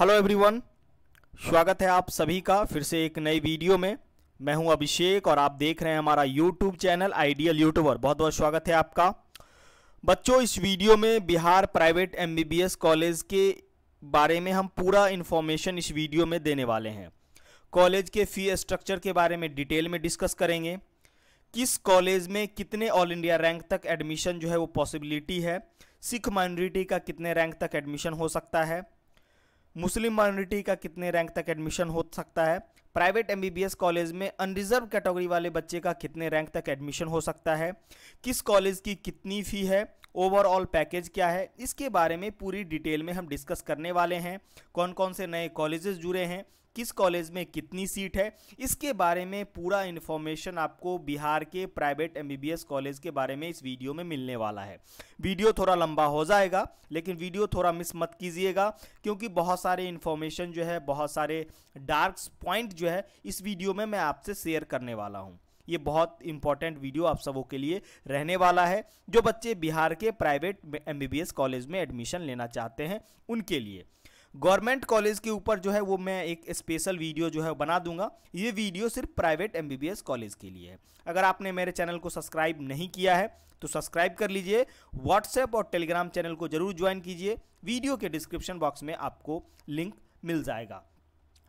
hello everyone स्वागत है आप सभी का फिर से एक नई वीडियो में मैं हूं अभिषेक और आप देख रहे हैं हमारा यूट्यूब चैनल आइडियल यूट्यूबर बहुत बहुत स्वागत है आपका बच्चों इस वीडियो में बिहार प्राइवेट एमबीबीएस कॉलेज के बारे में हम पूरा इन्फॉर्मेशन इस वीडियो में देने वाले हैं कॉलेज के फ़ी स्ट्रक्चर के बारे में डिटेल में डिस्कस करेंगे किस कॉलेज में कितने ऑल इंडिया रैंक तक एडमिशन जो है वो पॉसिबिलिटी है सिख माइनॉरिटी का कितने रैंक तक एडमिशन हो सकता है मुस्लिम माइनॉरिटी का कितने रैंक तक एडमिशन हो सकता है प्राइवेट एमबीबीएस कॉलेज में अनरिजर्व कैटेगरी वाले बच्चे का कितने रैंक तक एडमिशन हो सकता है किस कॉलेज की कितनी फ़ी है ओवरऑल पैकेज क्या है इसके बारे में पूरी डिटेल में हम डिस्कस करने वाले हैं कौन कौन से नए कॉलेजेस जुड़े हैं किस कॉलेज में कितनी सीट है इसके बारे में पूरा इन्फॉर्मेशन आपको बिहार के प्राइवेट एम कॉलेज के बारे में इस वीडियो में मिलने वाला है वीडियो थोड़ा लंबा हो जाएगा लेकिन वीडियो थोड़ा मिस मत कीजिएगा क्योंकि बहुत सारे इन्फॉर्मेशन जो है बहुत सारे डार्क पॉइंट जो है इस वीडियो में मैं आपसे शेयर करने वाला हूँ ये बहुत इंपॉर्टेंट वीडियो आप सबों के लिए रहने वाला है जो बच्चे बिहार के प्राइवेट एमबीबीएस कॉलेज में एडमिशन लेना चाहते हैं उनके लिए गवर्नमेंट कॉलेज के ऊपर जो है वो मैं एक स्पेशल वीडियो जो है बना दूंगा ये वीडियो सिर्फ प्राइवेट एम कॉलेज के लिए है अगर आपने मेरे चैनल को सब्सक्राइब नहीं किया है तो सब्सक्राइब कर लीजिए व्हाट्सएप और टेलीग्राम चैनल को जरूर ज्वाइन कीजिए वीडियो के डिस्क्रिप्शन बॉक्स में आपको लिंक मिल जाएगा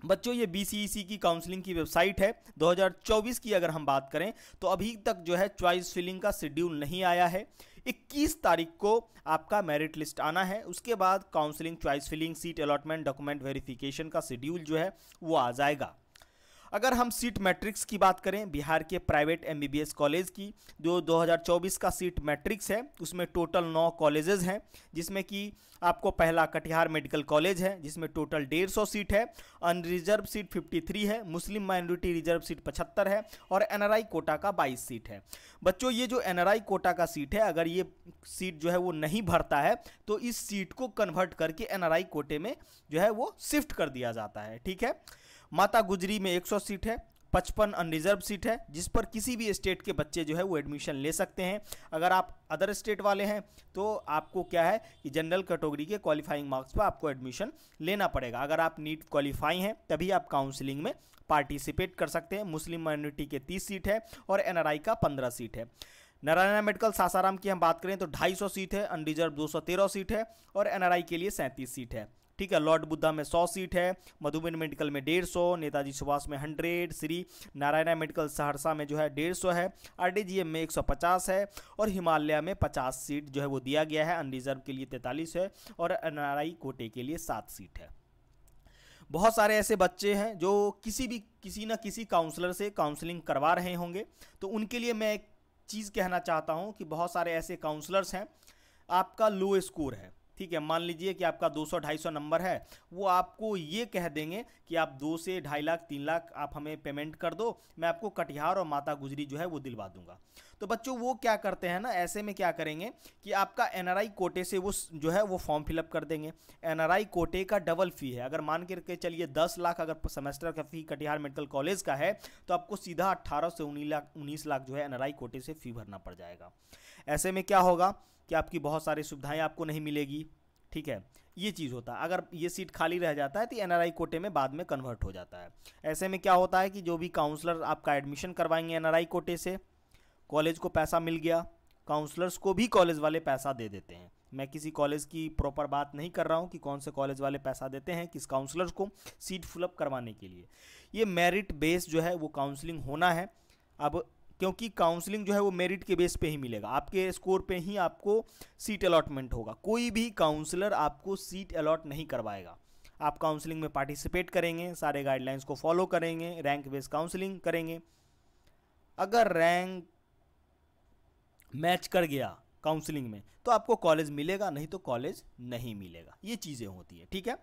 बच्चों ये बी e की काउंसलिंग की वेबसाइट है 2024 की अगर हम बात करें तो अभी तक जो है चॉइस फिलिंग का शेड्यूल नहीं आया है 21 तारीख को आपका मेरिट लिस्ट आना है उसके बाद counselling choice filling seat allotment document verification का शेड्यूल जो है वो आ जाएगा अगर हम सीट मैट्रिक्स की बात करें बिहार के प्राइवेट एमबीबीएस कॉलेज की जो 2024 का सीट मैट्रिक्स है उसमें टोटल नौ कॉलेजेस हैं जिसमें कि आपको पहला कटिहार मेडिकल कॉलेज है जिसमें टोटल डेढ़ सौ सीट है अनरिजर्व सीट 53 है मुस्लिम माइनॉरिटी रिजर्व सीट पचहत्तर है और एन कोटा का बाईस सीट है बच्चों ये जो एन कोटा का सीट है अगर ये सीट जो है वो नहीं भरता है तो इस सीट को कन्वर्ट करके एन कोटे में जो है वो शिफ्ट कर दिया जाता है ठीक है माता गुजरी में 100 सीट है पचपन अनरिजर्व सीट है जिस पर किसी भी स्टेट के बच्चे जो है वो एडमिशन ले सकते हैं अगर आप अदर स्टेट वाले हैं तो आपको क्या है कि जनरल कैटेगरी के क्वालिफाइंग मार्क्स पर आपको एडमिशन लेना पड़ेगा अगर आप नीट क्वालिफाई हैं तभी आप काउंसलिंग में पार्टिसिपेट कर सकते हैं मुस्लिम माइनॉरिटी के तीस सीट है और एन का पंद्रह सीट है नारायणा मेडिकल सासाराम की हम बात करें तो 250 सीट है अनरिजर्व 213 सीट है और एनआरआई के लिए सैंतीस सीट है ठीक है लॉर्ड बुद्धा में सौ सीट है मधुबन मेडिकल में डेढ़ सौ नेताजी सुभाष में हंड्रेड श्री नारायणा मेडिकल सहरसा में जो है डेढ़ सौ है आर में एक सौ पचास है और हिमालय में पचास सीट जो है वो दिया गया है अनरिजर्व के लिए तैंतालीस है और एन कोटे के लिए सात सीट है बहुत सारे ऐसे बच्चे हैं जो किसी भी किसी न किसी काउंसलर से काउंसलिंग करवा रहे होंगे तो उनके लिए मैं एक चीज़ कहना चाहता हूँ कि बहुत सारे ऐसे काउंसलर्स हैं आपका लो स्कोर है ठीक है मान लीजिए कि आपका 200 250 नंबर है वो आपको ये कह देंगे कि आप दो से ढाई लाख तीन लाख आप हमें पेमेंट कर दो मैं आपको कटिहार और माता गुजरी जो है वो दिलवा दूंगा तो बच्चों वो क्या करते हैं ना ऐसे में क्या करेंगे कि आपका एन कोटे से वो जो है वो फॉर्म फिलअप कर देंगे एन कोटे का डबल फ़ी है अगर मान करके चलिए दस लाख अगर सेमेस्टर का फ़ी कटिहार मेडिकल कॉलेज का है तो आपको सीधा अट्ठारह से उन्नीस लाख उन्नीस लाख जो है एन कोटे से फ़ी भरना पड़ जाएगा ऐसे में क्या होगा कि आपकी बहुत सारी सुविधाएं आपको नहीं मिलेगी ठीक है ये चीज़ होता है अगर ये सीट खाली रह जाता है तो एन कोटे में बाद में कन्वर्ट हो जाता है ऐसे में क्या होता है कि जो भी काउंसलर आपका एडमिशन करवाएंगे एन कोटे से कॉलेज को पैसा मिल गया काउंसलर्स को भी कॉलेज वाले पैसा दे देते हैं मैं किसी कॉलेज की प्रॉपर बात नहीं कर रहा हूँ कि कौन से कॉलेज वाले पैसा देते हैं किस काउंसलर को सीट फुलअप करवाने के लिए ये मेरिट बेस जो है वो काउंसलिंग होना है अब क्योंकि काउंसलिंग जो है वो मेरिट के बेस पे ही मिलेगा आपके स्कोर पे ही आपको सीट अलॉटमेंट होगा कोई भी काउंसलर आपको सीट अलॉट नहीं करवाएगा आप काउंसलिंग में पार्टिसिपेट करेंगे सारे गाइडलाइंस को फॉलो करेंगे रैंक बेस काउंसलिंग करेंगे अगर रैंक मैच कर गया काउंसलिंग में तो आपको कॉलेज मिलेगा नहीं तो कॉलेज नहीं मिलेगा ये चीज़ें होती है ठीक है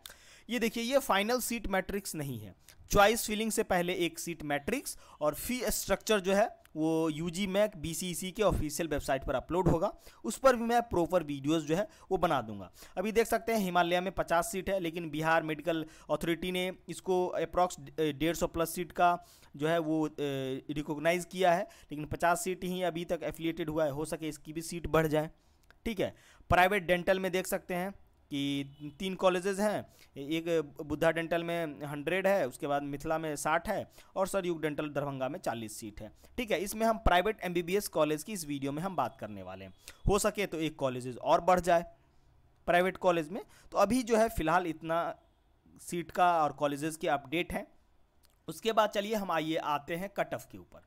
ये देखिए ये फाइनल सीट मैट्रिक्स नहीं है चॉइस फिलिंग से पहले एक सीट मैट्रिक्स और फी स्ट्रक्चर जो है वो U G MAC B C C के ऑफिशियल वेबसाइट पर अपलोड होगा उस पर भी मैं प्रॉपर वीडियोस जो है वो बना दूंगा अभी देख सकते हैं हिमालय में 50 सीट है लेकिन बिहार मेडिकल अथॉरिटी ने इसको अप्रॉक्स डेढ़ सौ प्लस सीट का जो है वो रिकोगनाइज़ किया है लेकिन 50 सीट ही अभी तक एफिलिएटेड हुआ है हो सके इसकी भी सीट बढ़ जाए ठीक है प्राइवेट डेंटल में देख सकते हैं कि तीन कॉलेजेस हैं एक बुद्धा डेंटल में हंड्रेड है उसके बाद मिथिला में साठ है और सर युग डेंटल दरभंगा में चालीस सीट है ठीक है इसमें हम प्राइवेट एम कॉलेज की इस वीडियो में हम बात करने वाले हैं हो सके तो एक कॉलेजेस और बढ़ जाए प्राइवेट कॉलेज में तो अभी जो है फिलहाल इतना सीट का और कॉलेजेस के अपडेट हैं उसके बाद चलिए हम आइए आते हैं कट ऑफ के ऊपर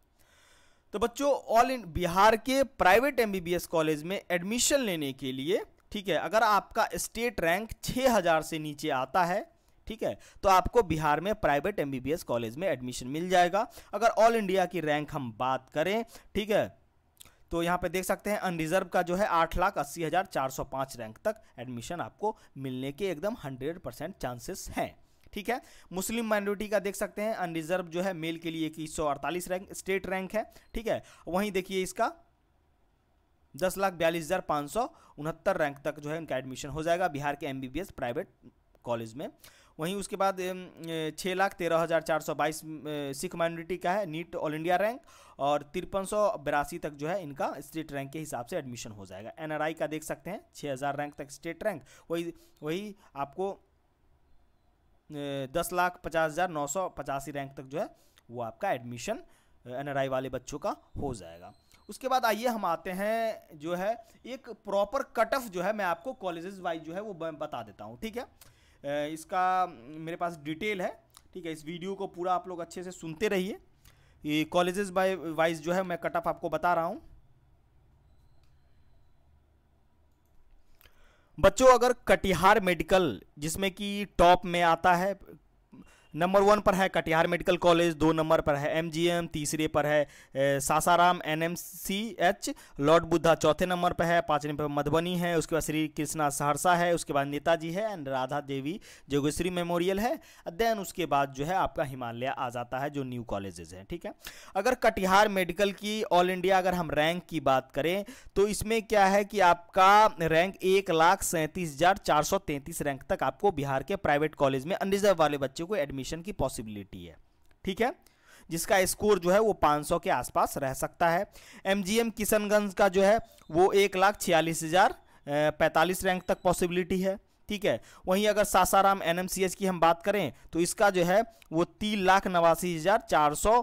तो बच्चों ऑल इन बिहार के प्राइवेट एमबीबीएस कॉलेज में एडमिशन लेने के लिए ठीक है अगर आपका स्टेट रैंक 6000 से नीचे आता है ठीक है तो आपको बिहार में प्राइवेट एमबीबीएस कॉलेज में एडमिशन मिल जाएगा अगर ऑल इंडिया की रैंक हम बात करें ठीक है तो यहाँ पे देख सकते हैं अनरिजर्व का जो है आठ लाख अस्सी हज़ार चार सौ पाँच रैंक तक एडमिशन आपको मिलने के एकदम हंड्रेड परसेंट चांसेस हैं ठीक है मुस्लिम माइनॉरिटी का देख सकते हैं अनरिजर्व जो है मेल के लिए इक्कीस सौ अड़तालीस रैंक स्टेट रैंक है ठीक है वहीं देखिए इसका दस लाख बयालीस हज़ार पाँच सौ उनहत्तर रैंक तक जो है उनका एडमिशन हो जाएगा बिहार के एम प्राइवेट कॉलेज में वहीं उसके बाद छः लाख तेरह हज़ार चार सौ बाईस सिख माइनॉरिटी का है नीट ऑल इंडिया रैंक और तिरपन सौ बिरासी तक जो है इनका स्टेट रैंक के हिसाब से एडमिशन हो जाएगा एनआरआई का देख सकते हैं छः हज़ार रैंक तक स्टेट रैंक वही वही आपको दस लाख पचास हज़ार नौ सौ पचासी रैंक तक जो है वो आपका एडमिशन आई वाले बच्चों का हो जाएगा उसके बाद आइए हम आते हैं जो है एक प्रॉपर कट ऑफ जो है मैं आपको कॉलेजेस वाइज जो है वो बता देता हूँ ठीक है इसका मेरे पास डिटेल है ठीक है इस वीडियो को पूरा आप लोग अच्छे से सुनते रहिए ये कॉलेजेस बाय वाइज जो है मैं कट ऑफ आपको बता रहा हूँ बच्चों अगर कटिहार मेडिकल जिसमें कि टॉप में आता है नंबर वन पर है कटिहार मेडिकल कॉलेज दो नंबर पर है एमजीएम तीसरे पर है M Sasaram NMCH Lord Buddha चौथे नंबर पर है पाँचवें पर मधुबनी है उसके बाद श्री कृष्णा सहरसा है उसके बाद नेताजी है एंड राधा देवी जोगेश्वरी मेमोरियल है देन उसके बाद जो है आपका हिमालय आ जाता है जो न्यू कॉलेजेस हैं ठीक है अगर कटिहार मेडिकल की ऑल इंडिया अगर हम रैंक की बात करें तो इसमें क्या है कि आपका रैंक एक लाख सैंतीस हजार चार सौ तैंतीस रैंक तक आपको बिहार के प्राइवेट कॉलेज में अनरिजर्व वाले बच्चों को एडमिशन एडमिशन की पॉसिबिलिटी है ठीक है जिसका स्कोर जो है वो 500 के आसपास रह सकता है एमजीएम किशनगंज का जो है वो एक लाख छियालीस हज़ार पैंतालीस रैंक तक पॉसिबिलिटी है ठीक है वहीं अगर सासाराम एनएमसीएच की हम बात करें तो इसका जो है वो तीन लाख नवासी हज़ार चार सौ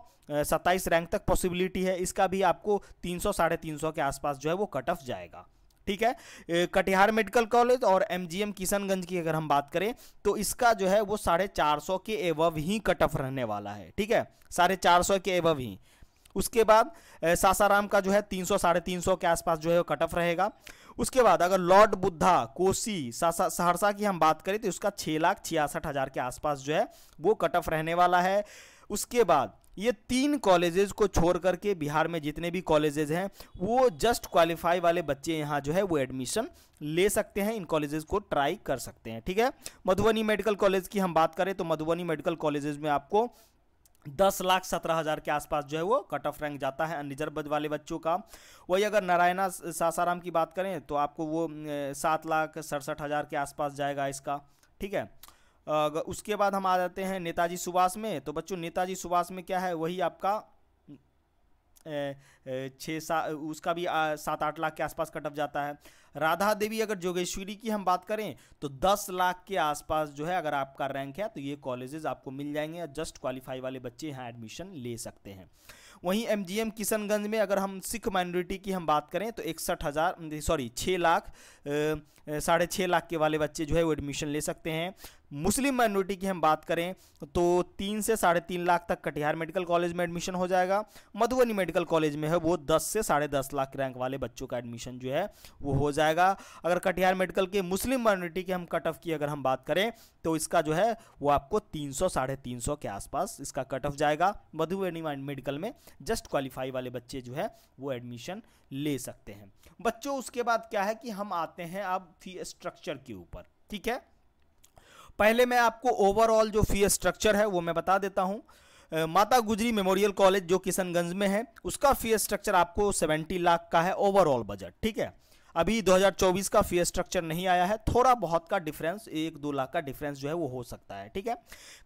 सत्ताईस रैंक तक पॉसिबिलिटी है इसका भी आपको तीन सौ साढ़े तीन सौ के आसपास जो है वो कट ऑफ जाएगा ठीक है कटिहार मेडिकल कॉलेज और एमजीएम किशनगंज की अगर हम बात करें तो इसका जो है वो साढ़े चार सौ के एवव ही कट ऑफ रहने वाला है ठीक है साढ़े चार सौ के एवव ही उसके बाद सासाराम का जो है तीन सौ साढ़े तीन सौ के आसपास जो है वो कट ऑफ रहेगा उसके बाद अगर लॉर्ड बुद्धा कोसी सहरसा की हम बात करें तो उसका छः लाख छियासठ हज़ार के आसपास जो है वो कट ऑफ रहने वाला है उसके बाद ये तीन कॉलेजेस को छोड़ करके बिहार में जितने भी कॉलेजेस हैं वो जस्ट क्वालिफाई वाले बच्चे यहाँ जो है वो एडमिशन ले सकते हैं इन कॉलेजेस को ट्राई कर सकते हैं ठीक है मधुबनी मेडिकल कॉलेज की हम बात करें तो मधुबनी मेडिकल कॉलेजेस में आपको दस लाख सत्रह हज़ार के आसपास जो है वो कट ऑफ रैंक जाता है अनरिजर्व वाले बच्चों का वही अगर नारायणा सासाराम की बात करें तो आपको वो सात लाख सड़सठ हज़ार के आसपास जाएगा इसका ठीक है उसके बाद हम आ जाते हैं नेताजी सुभाष में तो बच्चों नेताजी सुभाष में क्या है वही आपका छः सा उसका भी सात आठ लाख के आसपास कट जाता है राधा देवी अगर जोगेश्वरी की हम बात करें तो दस लाख के आसपास जो है अगर आपका रैंक है तो ये कॉलेजेस आपको मिल जाएंगे और जस्ट क्वालिफाई वाले बच्चे यहाँ एडमिशन ले सकते हैं वहीं एमजीएम किशनगंज में अगर हम सिख माइनॉरिटी की हम बात करें तो इकसठ हज़ार सॉरी छः लाख साढ़े छः लाख के वाले बच्चे जो है वो एडमिशन ले सकते हैं मुस्लिम माइनॉरिटी की हम बात करें तो तीन से साढ़े तीन लाख तक कटिहार मेडिकल कॉलेज में एडमिशन हो जाएगा मधुबनी मेडिकल कॉलेज में है वो दस से साढ़े दस लाख रैंक वाले बच्चों का एडमिशन जो है वो हो जाएगा अगर कटिहार मेडिकल के मुस्लिम माइनॉरिटी के हम कट ऑफ की अगर हम बात करें तो इसका जो है वो आपको तीन सौ साढ़े तीन सौ के आसपास इसका कट ऑफ जाएगा मधुबनी मेडिकल में जस्ट क्वालिफाई वाले बच्चे जो है वो एडमिशन ले सकते हैं बच्चों उसके बाद क्या है कि हम आते हैं अब फी स्ट्रक्चर के ऊपर ठीक है पहले मैं आपको ओवरऑल जो फी स्ट्रक्चर है वो मैं बता देता हूँ माता गुजरी मेमोरियल कॉलेज जो किशनगंज में है उसका फी स्ट्रक्चर आपको 70 लाख का है ओवरऑल बजट ठीक है अभी 2024 का फी स्ट्रक्चर नहीं आया है थोड़ा बहुत का डिफरेंस एक दो लाख का डिफरेंस जो है वो हो सकता है ठीक है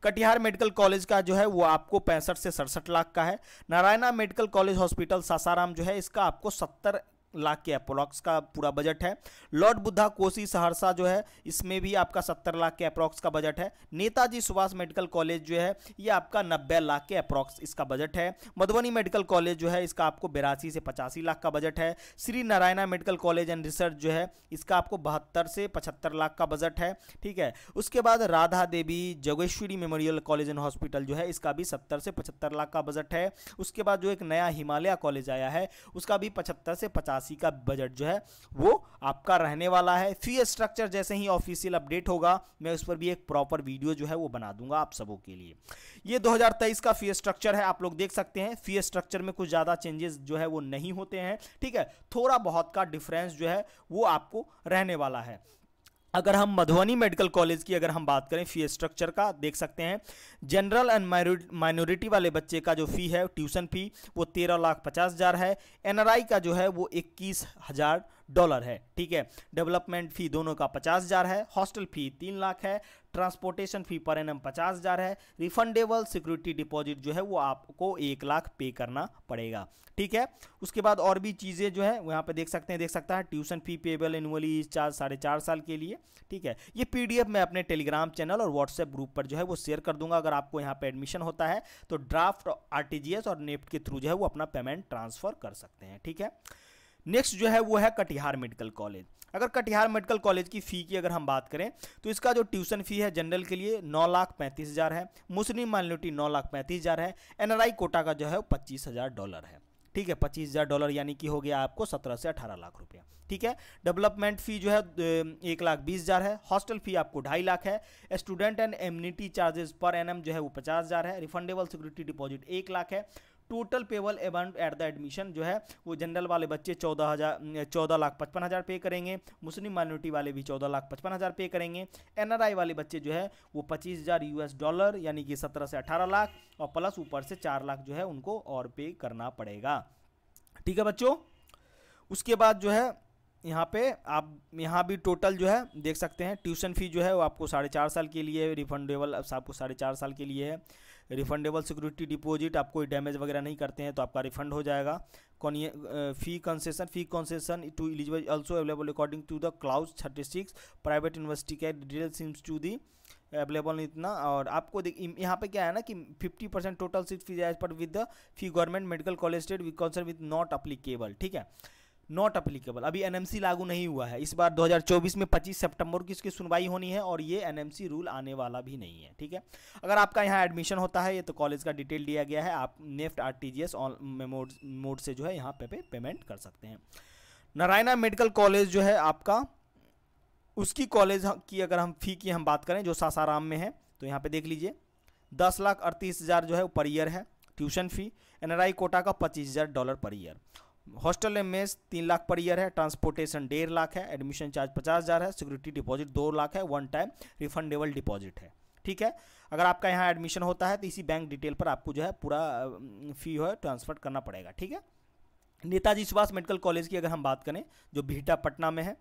कटिहार मेडिकल कॉलेज का जो है वो आपको पैंसठ से सड़सठ लाख का है Narayana medical college hospital Sasaram जो है इसका आपको सत्तर लाख के अप्रॉक्स का पूरा बजट है लॉर्ड बुद्धा कोसी सहरसा जो है इसमें भी आपका सत्तर लाख के अप्रॉक्स का बजट है नेताजी सुभाष मेडिकल कॉलेज जो है ये आपका नब्बे लाख के अप्रॉक्स इसका बजट है मधुबनी मेडिकल कॉलेज जो है इसका आपको बेरासी से पचासी लाख का बजट है Shri Narayana medical college and research जो है इसका आपको बहत्तर से पचहत्तर लाख का बजट है ठीक है उसके बाद Radha Devi Jogeshwari memorial college and hospital जो है इसका भी सत्तर से पचहत्तर लाख का बजट है उसके बाद जो एक नया हिमालय कॉलेज आया है उसका भी पचहत्तर से पचास राशि का बजट जो है वो आपका रहने वाला है फी स्ट्रक्चर जैसे ही ऑफिशियल अपडेट होगा मैं उस पर भी एक प्रॉपर वीडियो जो है वो बना दूंगा आप सबों के लिए ये 2023 का फी स्ट्रक्चर है आप लोग देख सकते हैं फी स्ट्रक्चर में कुछ ज़्यादा चेंजेस जो है वो नहीं होते हैं ठीक है थोड़ा बहुत का डिफरेंस जो है वो आपको रहने वाला है अगर हम मधुबनी मेडिकल कॉलेज की अगर हम बात करें फ़ी स्ट्रक्चर का देख सकते हैं जनरल एंड माइनॉरिटी वाले बच्चे का जो फ़ी है ट्यूशन फ़ी वो तेरह लाख पचास हज़ार है एनआरआई का जो है वो इक्कीस हज़ार डॉलर है ठीक है डेवलपमेंट फ़ी दोनों का पचास हज़ार है हॉस्टल फ़ी तीन लाख है ट्रांसपोर्टेशन फी पर एन एम पचास हज़ार है रिफंडेबल सिक्योरिटी डिपॉजिट जो है वो आपको एक लाख पे करना पड़ेगा ठीक है उसके बाद और भी चीज़ें जो है यहाँ पे देख सकते हैं देख सकता है ट्यूशन फी पेबल एनुअली चार साढ़े चार साल के लिए ठीक है ये पीडीएफ मैं अपने टेलीग्राम चैनल और व्हाट्सएप ग्रुप पर जो है वो शेयर कर दूंगा अगर आपको यहाँ पे एडमिशन होता है तो ड्राफ्ट आरटीजीएस और नेफ्ट के थ्रू जो है वो अपना पेमेंट ट्रांसफर कर सकते हैं ठीक है नेक्स्ट जो है वो है कटिहार मेडिकल कॉलेज अगर कटिहार मेडिकल कॉलेज की फ़ी की अगर हम बात करें तो इसका जो ट्यूशन फी है जनरल के लिए नौ लाख पैंतीस हज़ार है मुस्लिम माइनॉरिटी नौ लाख पैंतीस हज़ार है एनआरआई कोटा का जो है पच्चीस हज़ार डॉलर है ठीक है पच्चीस हज़ार डॉलर यानी कि हो गया आपको सत्रह से अठारह लाख रुपया ठीक है डेवलपमेंट फी जो है एक लाख बीस हज़ार है हॉस्टल फी आपको ढाई लाख है student and amenity charges per annum जो है वो पचास हज़ार है रिफंडेबल सिक्योरिटी डिपॉजिट एक लाख है total payable amount at the admission जो है वो जनरल वाले बच्चे चौदह हज़ार चौदह लाख पचपन हज़ार पे करेंगे मुस्लिम माइनॉरिटी वाले भी चौदह लाख पचपन हज़ार पे करेंगे एनआरआई वाले बच्चे जो है वो पच्चीस हज़ार एस डॉलर यानी कि सत्रह से अठारह लाख और प्लस ऊपर से चार लाख जो है उनको और पे करना पड़ेगा ठीक है बच्चों उसके बाद जो है यहाँ पे आप यहाँ भी टोटल जो है देख सकते हैं ट्यूशन फ़ी जो है वो आपको साढ़े चार साल के लिए रिफंडेबल आपको साढ़े चार साल के लिए है रिफंडेबल सिक्योरिटी डिपॉजिट आप कोई डैमेज वगैरह नहीं करते हैं तो आपका रिफंड हो जाएगा कौन ये fee concession fee concession to eligible also available according to the clause thirty six private university के detail seems to the available इतना और आपको देख यहाँ पे क्या है ना कि 50 percent total seat fees as per with the fee government medical college state with concern with not applicable ठीक है नॉट अप्लीकेबल अभी एनएमसी लागू नहीं हुआ है इस बार 2024 में 25 सितंबर की इसकी सुनवाई होनी है और ये एनएमसी रूल आने वाला भी नहीं है ठीक है अगर आपका यहाँ एडमिशन होता है ये तो कॉलेज का डिटेल दिया गया है आप NEFT R T G S mode mode से जो है यहाँ पे, पे पेमेंट कर सकते हैं नारायणा मेडिकल कॉलेज जो है आपका उसकी कॉलेज की अगर हम फी की हम बात करें जो सासाराम में है तो यहाँ पर देख लीजिए दस लाख अड़तीस हज़ार जो है पर ईयर है ट्यूशन फ़ी एन कोटा का पच्चीस हज़ार डॉलर पर ईयर हॉस्टल में मेस तीन लाख पर ईयर है ट्रांसपोर्टेशन डेढ़ लाख है एडमिशन चार्ज पचास हज़ार है सिक्योरिटी डिपॉजिट दो लाख है वन टाइम रिफंडेबल डिपॉजिट है ठीक है अगर आपका यहाँ एडमिशन होता है तो इसी बैंक डिटेल पर आपको जो है पूरा फी है ट्रांसफर करना पड़ेगा ठीक है नेताजी सुभाष मेडिकल कॉलेज की अगर हम बात करें जो भीटा पटना में है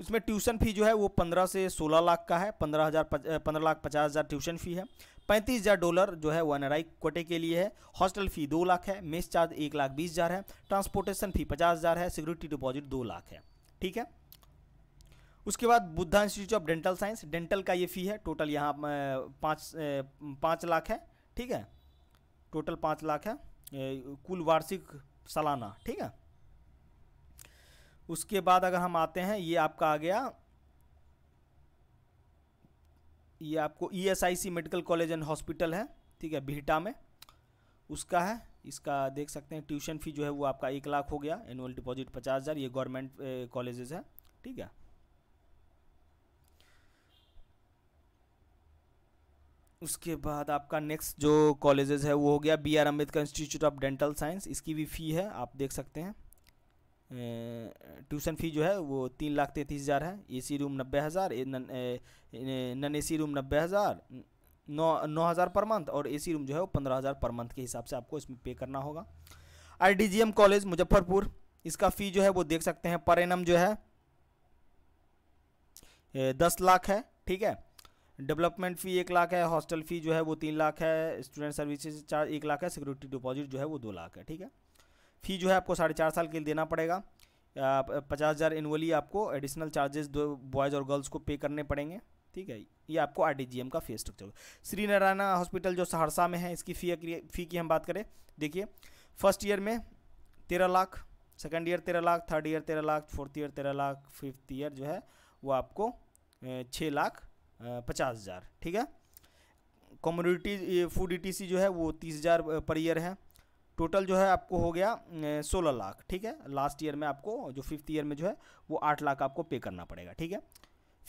उसमें ट्यूशन फ़ी जो है वो पंद्रह से सोलह लाख का है पंद्रह हज़ार पंद्रह लाख पचास हज़ार ट्यूशन फ़ी है पैंतीस हज़ार डॉलर जो है वो एन कोटे के लिए है हॉस्टल फ़ी दो लाख है मेस चार्ज एक लाख बीस हज़ार है ट्रांसपोर्टेशन फ़ी पचास हज़ार है सिक्योरिटी डिपॉजिट दो लाख है ठीक है उसके बाद Buddha institute of dental science dental का ये फ़ी है टोटल यहाँ पाँच पाँच लाख है ठीक है टोटल पाँच लाख है कुल वार्षिक सालाना ठीक है उसके बाद अगर हम आते हैं ये आपका आ गया ये आपको ESIC medical college and hospital है ठीक है बिहटा में उसका है इसका देख सकते हैं ट्यूशन फ़ी जो है वो आपका एक लाख हो गया एनुअल डिपॉजिट पचास हज़ार ये गवर्नमेंट कॉलेजेस है ठीक है उसके बाद आपका नेक्स्ट जो कॉलेजेस है वो हो गया B R Ambedkar institute of dental science इसकी भी फ़ी है आप देख सकते हैं ट्यूशन फ़ी जो है वो तीन लाख तैंतीस हज़ार है ए सी रूम नब्बे हज़ार नन ए सी रूम नब्बे हज़ार नौ नौ हज़ार पर मंथ और ए सी रूम जो है वो पंद्रह हज़ार पर मंथ के हिसाब से आपको इसमें पे करना होगा I D G M college Muzaffarpur इसका फ़ी जो है वो देख सकते हैं पर एनम जो है दस लाख है ठीक है डेवलपमेंट फ़ी एक लाख है हॉस्टल फ़ी जो है वो तीन लाख है स्टूडेंट सर्विसेज चार्ज एक लाख है सिक्योरिटी डिपॉजिट जो है वो दो लाख है ठीक है फ़ी जो है आपको साढ़े चार साल के लिए देना पड़ेगा पचास हज़ार एनुअली आपको एडिशनल चार्जेस दो बॉयज़ और गर्ल्स को पे करने पड़ेंगे ठीक है ये आपको आर का फी स्ट्रक्चर होगा श्री नारायण हॉस्पिटल जो सहरसा में है इसकी फ़ी फ़ी की हम बात करें देखिए फर्स्ट ईयर में तेरह लाख सेकेंड ईयर तेरह लाख थर्ड ईयर तेरह लाख फोर्थ ईयर तेरह लाख फिफ्थ ईयर जो है वो आपको छः लाख पचास हज़ार ठीक है कम्युनिटी फूड ई जो है वो तीस हज़ार पर ईयर है टोटल जो है आपको हो गया सोलह लाख ठीक है लास्ट ईयर में आपको जो फिफ्थ ईयर में जो है वो आठ लाख आपको पे करना पड़ेगा ठीक है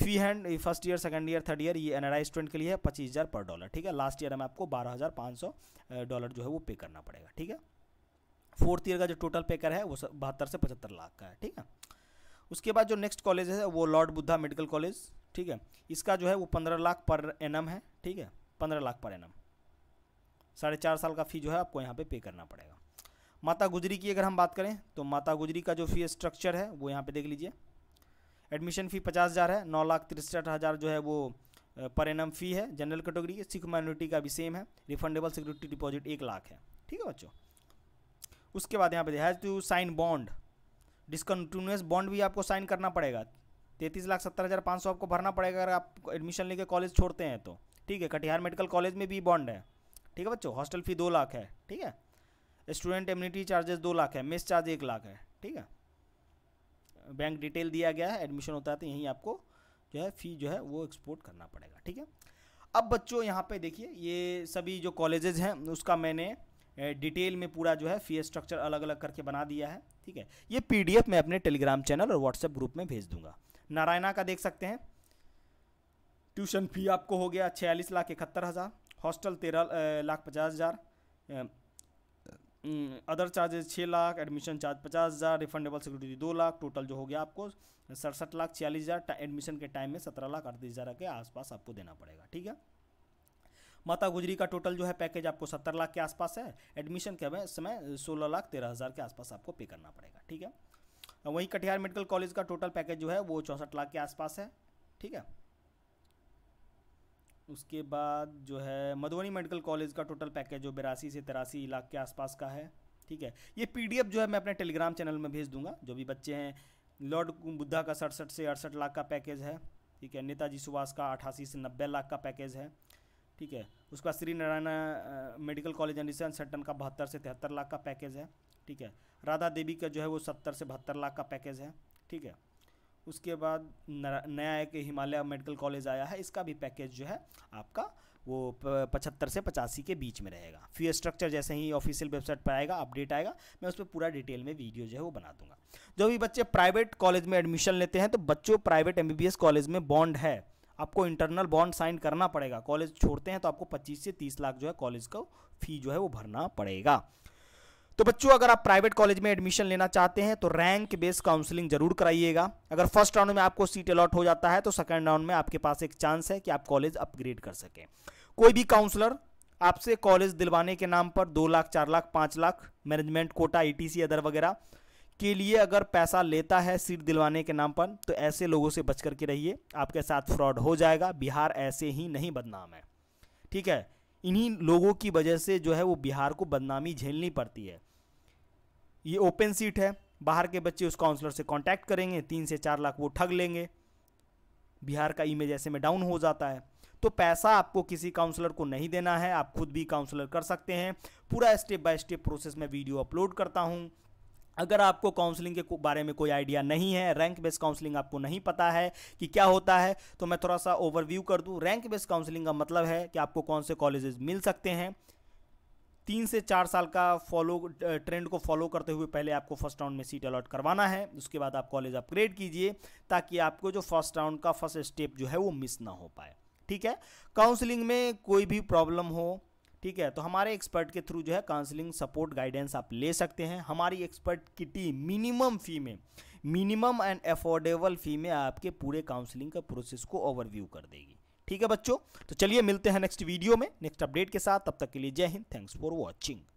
fee and first year second year third year ये एनआरआई स्टूडेंट के लिए है पच्चीस हज़ार पर डॉलर ठीक है लास्ट ईयर में आपको बारह हज़ार पाँच सौ डॉलर जो है वो पे करना पड़ेगा ठीक है फोर्थ ईयर का जो टोटल पेकर है वो बहत्तर से पचहत्तर लाख का है ठीक है उसके बाद जो नेक्स्ट कॉलेज है वो लॉर्ड बुद्धा मेडिकल कॉलेज ठीक है इसका जो है वो पंद्रह लाख पर एन है ठीक है पंद्रह लाख पर एन साढ़े चार साल का फ़ी जो है आपको यहाँ पे पे करना पड़ेगा माता गुजरी की अगर हम बात करें तो माता गुजरी का जो फ़ी स्ट्रक्चर है वो यहाँ पे देख लीजिए एडमिशन फ़ी पचास हज़ार है नौ लाख तिरसठ हज़ार जो है वो पर एन फ़ी है जनरल कैटेगरी की सिख माइनॉरिटी का भी सेम है रिफंडेबल सिक्योरिटी डिपॉजिट एक लाख है ठीक है बच्चों उसके बाद यहाँ पे has to sign bond discontinuous bond भी आपको साइन करना पड़ेगा तैंतीस लाख सत्तर हज़ार पाँच सौ आपको भरना पड़ेगा अगर आप एडमिशन लेके कॉलेज छोड़ते हैं तो ठीक है कटिहार मेडिकल कॉलेज में भी बॉन्ड है ठीक है बच्चों हॉस्टल फ़ी दो लाख है ठीक है स्टूडेंट एम्यूनिटी चार्जेस दो लाख है मिस चार्ज एक लाख है ठीक है बैंक डिटेल दिया गया है एडमिशन होता है तो यहीं आपको जो है फ़ी जो है वो एक्सपोर्ट करना पड़ेगा ठीक है अब बच्चों यहाँ पे देखिए ये सभी जो कॉलेजेस हैं उसका मैंने डिटेल में पूरा जो है फ़ी स्ट्रक्चर अलग अलग करके बना दिया है ठीक है ये पीडीएफ मैं अपने टेलीग्राम चैनल और व्हाट्सएप ग्रुप में भेज दूंगा नारायणा का देख सकते हैं ट्यूशन फ़ी आपको हो गया छियालीस लाख इकहत्तर हज़ार हॉस्टल तेरह लाख पचास हज़ार अदर चार्जेस छः लाख एडमिशन चार्ज पचास हज़ार रिफंडेबल सिक्योरिटी दो लाख टोटल जो हो गया आपको सड़सठ लाख छियालीस हज़ार एडमिशन के टाइम में सत्रह लाख अड़तीस हज़ार के आसपास आपको देना पड़ेगा ठीक है माता गुजरी का टोटल जो है पैकेज आपको सत्तर लाख के आसपास है एडमिशन के समय सोलह लाख तेरह हज़ार के आसपास आपको पे करना पड़ेगा ठीक है वहीं कटिहार मेडिकल कॉलेज का टोटल पैकेज जो है वो चौंसठ लाख के आसपास है ठीक है उसके बाद जो है मधुबनी मेडिकल कॉलेज का टोटल पैकेज जो बिरासी से तिरासी लाख के आसपास का है ठीक है ये पी जो है मैं अपने टेलीग्राम चैनल में भेज दूंगा जो भी बच्चे हैं लॉर्ड बुद्धा का सड़सठ से अड़सठ लाख का पैकेज है ठीक है नेताजी सुभाष का अठासी से नब्बे लाख का पैकेज है ठीक है उसके बाद Shri Narayan medical college and research centre का बहत्तर से तिहत्तर लाख का पैकेज है ठीक है राधा देवी का जो है वो सत्तर से बहत्तर लाख का पैकेज है ठीक है उसके बाद नया एक हिमालय मेडिकल कॉलेज आया है इसका भी पैकेज जो है आपका वो पचहत्तर से पचासी के बीच में रहेगा फी स्ट्रक्चर जैसे ही ऑफिशियल वेबसाइट पर आएगा अपडेट आएगा मैं उस पर पूरा डिटेल में वीडियो जो है वो बना दूंगा जो भी बच्चे प्राइवेट कॉलेज में एडमिशन लेते हैं तो बच्चों प्राइवेट एम कॉलेज में बॉन्ड है आपको इंटरनल बॉन्ड साइन करना पड़ेगा कॉलेज छोड़ते हैं तो आपको 25 से 30 लाख जो है कॉलेज का फ़ी जो है वो भरना पड़ेगा तो बच्चों अगर आप प्राइवेट कॉलेज में एडमिशन लेना चाहते हैं तो रैंक बेस्ड काउंसलिंग जरूर कराइएगा अगर फर्स्ट राउंड में आपको सीट अलॉट हो जाता है तो सेकंड राउंड में आपके पास एक चांस है कि आप कॉलेज अपग्रेड कर सकें कोई भी काउंसलर आपसे कॉलेज दिलवाने के नाम पर दो लाख चार लाख पाँच लाख मैनेजमेंट कोटा ई अदर वगैरह के लिए अगर पैसा लेता है सीट दिलवाने के नाम पर तो ऐसे लोगों से बच के रहिए आपके साथ फ्रॉड हो जाएगा बिहार ऐसे ही नहीं बदनाम है ठीक है इन्हीं लोगों की वजह से जो है वो बिहार को बदनामी झेलनी पड़ती है ये ओपन सीट है बाहर के बच्चे उस काउंसलर से कांटेक्ट करेंगे तीन से चार लाख वो ठग लेंगे बिहार का इमेज ऐसे में डाउन हो जाता है तो पैसा आपको किसी काउंसलर को नहीं देना है आप खुद भी काउंसलर कर सकते हैं पूरा स्टेप बाय स्टेप प्रोसेस में वीडियो अपलोड करता हूँ अगर आपको काउंसलिंग के बारे में कोई आइडिया नहीं है रैंक बेस्ड काउंसलिंग आपको नहीं पता है कि क्या होता है तो मैं थोड़ा सा ओवरव्यू कर दूं रैंक बेस्ड काउंसलिंग का मतलब है कि आपको कौन से कॉलेजेस मिल सकते हैं तीन से चार साल का फॉलो ट्रेंड को फॉलो करते हुए पहले आपको फर्स्ट राउंड में सीट अलॉट करवाना है उसके बाद आप कॉलेज अपग्रेड कीजिए ताकि आपको जो फर्स्ट राउंड का फर्स्ट स्टेप जो है वो मिस ना हो पाए ठीक है काउंसलिंग में कोई भी प्रॉब्लम हो ठीक है तो हमारे एक्सपर्ट के थ्रू जो है काउंसलिंग सपोर्ट गाइडेंस आप ले सकते हैं हमारी एक्सपर्ट की टीम मिनिमम फ़ी में मिनिमम एंड अफोर्डेबल फ़ी में आपके पूरे काउंसलिंग का प्रोसेस को ओवरव्यू कर देगी ठीक है बच्चों तो चलिए मिलते हैं नेक्स्ट वीडियो में नेक्स्ट अपडेट के साथ तब तक के लिए जय हिंद थैंक्स फॉर वॉचिंग